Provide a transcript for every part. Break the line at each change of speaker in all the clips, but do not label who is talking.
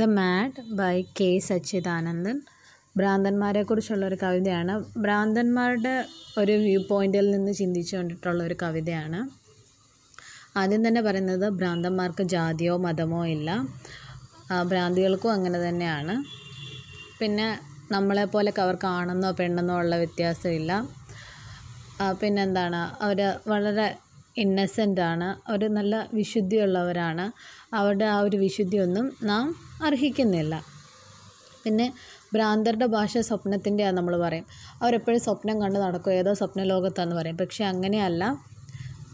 the mad by K Satchidanandan കുറിച്ചുള്ള ഒരു കവിതയാണ് ഭ്രാന്തന്മാരുടെ ഒരു വ്യൂ പോയിന്റിൽ നിന്ന് ചിന്തിച്ചു കൊണ്ടിട്ടുള്ള ഒരു കവിതയാണ് ആദ്യം തന്നെ പറയുന്നത് ഭ്രാന്തന്മാർക്ക് ജാതിയോ മതമോ ഇല്ല ഭ്രാന്തികൾക്കും അങ്ങനെ തന്നെയാണ് പിന്നെ നമ്മളെപ്പോലെ അവർക്ക് ആണെന്നോ പെണ്ണെന്നോ ഉള്ള വ്യത്യാസമില്ല പിന്നെന്താണ് അവർ വളരെ ഇന്നസെൻ്റാണ് അവർ നല്ല വിശുദ്ധിയുള്ളവരാണ് അവരുടെ ആ ഒരു വിശുദ്ധിയൊന്നും നാം അർഹിക്കുന്നില്ല പിന്നെ ഭ്രാന്തരുടെ ഭാഷ സ്വപ്നത്തിൻ്റെയാണെന്ന് നമ്മൾ പറയും അവരെപ്പോഴും സ്വപ്നം കണ്ട് നടക്കും ഏതോ സ്വപ്ന ലോകത്താണെന്ന് പറയും പക്ഷേ അങ്ങനെയല്ല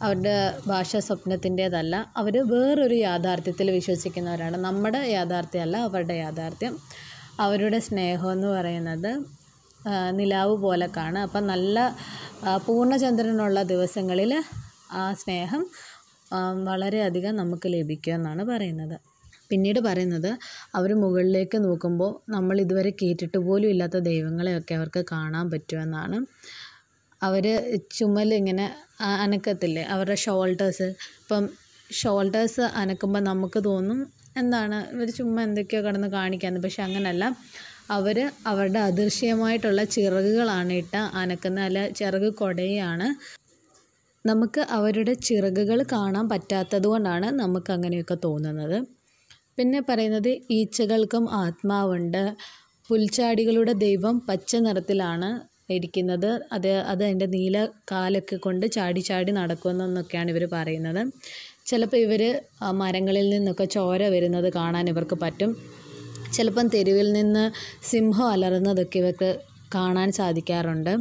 അവരുടെ ഭാഷ സ്വപ്നത്തിൻ്റേതല്ല അവർ വേറൊരു യാഥാർത്ഥ്യത്തിൽ വിശ്വസിക്കുന്നവരാണ് നമ്മുടെ യാഥാർത്ഥ്യമല്ല അവരുടെ യാഥാർത്ഥ്യം അവരുടെ സ്നേഹമെന്ന് പറയുന്നത് നിലാവ് പോലെ കാണും അപ്പം നല്ല പൂർണ്ണചന്ദ്രനുള്ള ദിവസങ്ങളിൽ ആ സ്നേഹം വളരെയധികം നമുക്ക് എന്നാണ് പറയുന്നത് പിന്നീട് പറയുന്നത് അവർ മുകളിലേക്ക് നോക്കുമ്പോൾ നമ്മൾ ഇതുവരെ കേട്ടിട്ട് പോലും ഇല്ലാത്ത ദൈവങ്ങളെയൊക്കെ അവർക്ക് കാണാൻ പറ്റുമെന്നാണ് അവർ ചുമലിങ്ങനെ അനക്കത്തില്ലേ അവരുടെ ഷോൾഡേഴ്സ് ഇപ്പം ഷോൾഡേഴ്സ് അനക്കുമ്പോൾ നമുക്ക് തോന്നും എന്താണ് ഇവർ ചുമ്മാ എന്തൊക്കെയോ കിടന്ന് കാണിക്കാമെന്ന് പക്ഷെ അങ്ങനെയല്ല അവർ അവരുടെ അദൃശ്യമായിട്ടുള്ള ചിറകുകളാണ് ഇട്ട് അനക്കുന്ന അല്ല ചിറക് കൊടയാണ് നമുക്ക് അവരുടെ ചിറകുകൾ കാണാൻ പറ്റാത്തത് കൊണ്ടാണ് നമുക്ക് അങ്ങനെയൊക്കെ തോന്നുന്നത് പിന്നെ പറയുന്നത് ഈച്ചകൾക്കും ആത്മാവുണ്ട് പുൽച്ചാടികളുടെ ദൈവം പച്ച നിറത്തിലാണ് ഇരിക്കുന്നത് അത് അത് അതിൻ്റെ നീല കാലൊക്കെ കൊണ്ട് ചാടി ചാടി നടക്കുന്നെന്നൊക്കെയാണ് ഇവർ പറയുന്നത് ചിലപ്പോൾ ഇവർ മരങ്ങളിൽ നിന്നൊക്കെ ചോര വരുന്നത് കാണാൻ ഇവർക്ക് പറ്റും ചിലപ്പം തെരുവിൽ നിന്ന് സിംഹം അലറുന്നതൊക്കെ ഇവർക്ക് കാണാൻ സാധിക്കാറുണ്ട്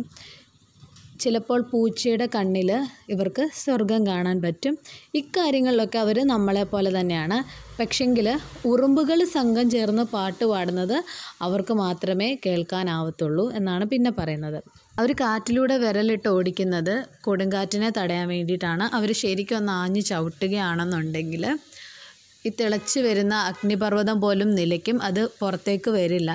ചിലപ്പോൾ പൂച്ചയുടെ കണ്ണിൽ ഇവർക്ക് സ്വർഗം കാണാൻ പറ്റും ഇക്കാര്യങ്ങളിലൊക്കെ അവർ പോലെ തന്നെയാണ് പക്ഷെങ്കിൽ ഉറുമ്പുകൾ സംഘം ചേർന്ന് പാട്ട് പാടുന്നത് അവർക്ക് മാത്രമേ കേൾക്കാനാവത്തുള്ളൂ എന്നാണ് പിന്നെ പറയുന്നത് അവർ കാറ്റിലൂടെ വിരലിട്ട് ഓടിക്കുന്നത് കൊടുങ്കാറ്റിനെ തടയാൻ വേണ്ടിയിട്ടാണ് അവർ ശരിക്കും ഒന്ന് ആഞ്ഞു ചവിട്ടുകയാണെന്നുണ്ടെങ്കിൽ ഈ തിളച്ച് വരുന്ന അഗ്നിപർവ്വതം പോലും നിലയ്ക്കും അത് പുറത്തേക്ക് വരില്ല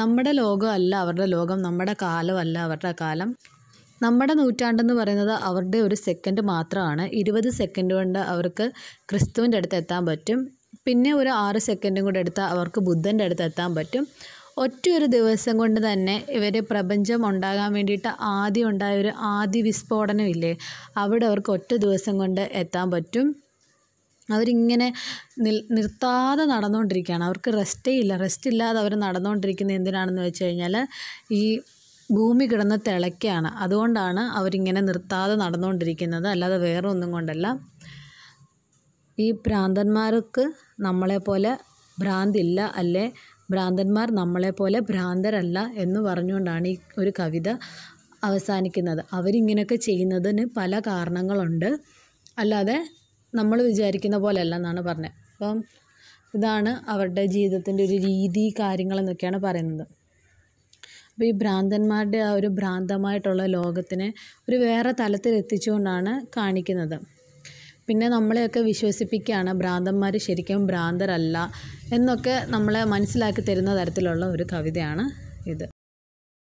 നമ്മുടെ ലോകമല്ല അവരുടെ ലോകം നമ്മുടെ കാലമല്ല അവരുടെ കാലം നമ്മുടെ നൂറ്റാണ്ടെന്ന് പറയുന്നത് അവരുടെ ഒരു സെക്കൻഡ് മാത്രമാണ് ഇരുപത് സെക്കൻഡ് കൊണ്ട് അവർക്ക് ക്രിസ്തുവിൻ്റെ അടുത്ത് എത്താൻ പറ്റും പിന്നെ ഒരു ആറ് സെക്കൻഡും കൂടെ എടുത്താൽ അവർക്ക് ബുദ്ധൻ്റെ അടുത്ത് എത്താൻ പറ്റും ഒരു ദിവസം കൊണ്ട് തന്നെ ഇവർ പ്രപഞ്ചം ഉണ്ടാകാൻ വേണ്ടിയിട്ട് ആദ്യം ഉണ്ടായ ഒരു ആദി വിസ്ഫോടനമില്ലേ അവിടെ അവർക്ക് ഒറ്റ ദിവസം കൊണ്ട് എത്താൻ പറ്റും അവരിങ്ങനെ നിൽ നിർത്താതെ നടന്നുകൊണ്ടിരിക്കുകയാണ് അവർക്ക് റെസ്റ്റേ ഇല്ല റെസ്റ്റ് ഇല്ലാതെ അവർ നടന്നുകൊണ്ടിരിക്കുന്നത് എന്തിനാണെന്ന് വെച്ച് കഴിഞ്ഞാൽ ഈ ഭൂമി കിടന്ന് തിളയ്ക്കുകയാണ് അതുകൊണ്ടാണ് അവരിങ്ങനെ നിർത്താതെ നടന്നുകൊണ്ടിരിക്കുന്നത് അല്ലാതെ വേറെ ഒന്നും കൊണ്ടല്ല ഈ ഭ്രാന്തന്മാർക്ക് നമ്മളെപ്പോലെ ഭ്രാന്തില്ല അല്ലേ ഭ്രാന്തന്മാർ നമ്മളെപ്പോലെ ഭ്രാന്തരല്ല എന്ന് പറഞ്ഞുകൊണ്ടാണ് ഈ ഒരു കവിത അവസാനിക്കുന്നത് അവരിങ്ങനെയൊക്കെ ചെയ്യുന്നതിന് പല കാരണങ്ങളുണ്ട് അല്ലാതെ നമ്മൾ വിചാരിക്കുന്ന പോലെയല്ല എന്നാണ് പറഞ്ഞത് അപ്പം ഇതാണ് അവരുടെ ജീവിതത്തിൻ്റെ ഒരു രീതി കാര്യങ്ങളെന്നൊക്കെയാണ് പറയുന്നത് അപ്പോൾ ഈ ഭ്രാന്തന്മാരുടെ ആ ഒരു ഭ്രാന്തമായിട്ടുള്ള ലോകത്തിനെ ഒരു വേറെ തലത്തിൽ എത്തിച്ചുകൊണ്ടാണ് കാണിക്കുന്നത് പിന്നെ നമ്മളെയൊക്കെ വിശ്വസിപ്പിക്കുകയാണ് ഭ്രാന്തന്മാർ ശരിക്കും ഭ്രാന്തരല്ല എന്നൊക്കെ നമ്മളെ മനസ്സിലാക്കി തരുന്ന തരത്തിലുള്ള ഒരു കവിതയാണ് ഇത്